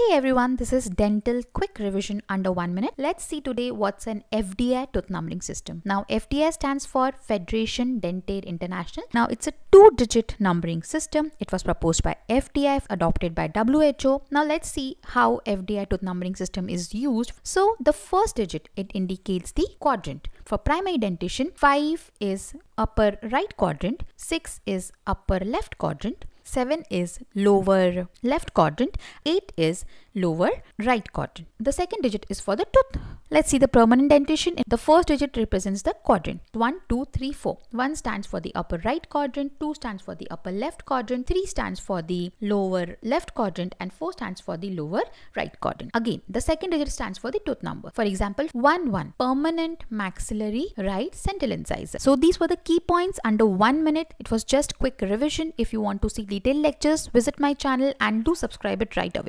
Hey everyone, this is Dental Quick Revision under 1 minute. Let's see today what's an FDI tooth numbering system. Now FDI stands for Federation Dentaire International. Now it's a two digit numbering system. It was proposed by FDI, adopted by WHO. Now let's see how FDI tooth numbering system is used. So the first digit, it indicates the quadrant. For primary dentition, 5 is upper right quadrant, 6 is upper left quadrant, 7 is lower left quadrant, 8 is lower right quadrant. The second digit is for the tooth. Let's see the permanent dentition. The first digit represents the quadrant 1, 2, 3, 4. 1 stands for the upper right quadrant, 2 stands for the upper left quadrant, 3 stands for the lower left quadrant and 4 stands for the lower right quadrant. Again, the second digit stands for the tooth number. For example, 1, 1, permanent maxillary right central incisor. So these were the key points under 1 minute. It was just quick revision. If you want to see detailed lectures, visit my channel and do subscribe it right away.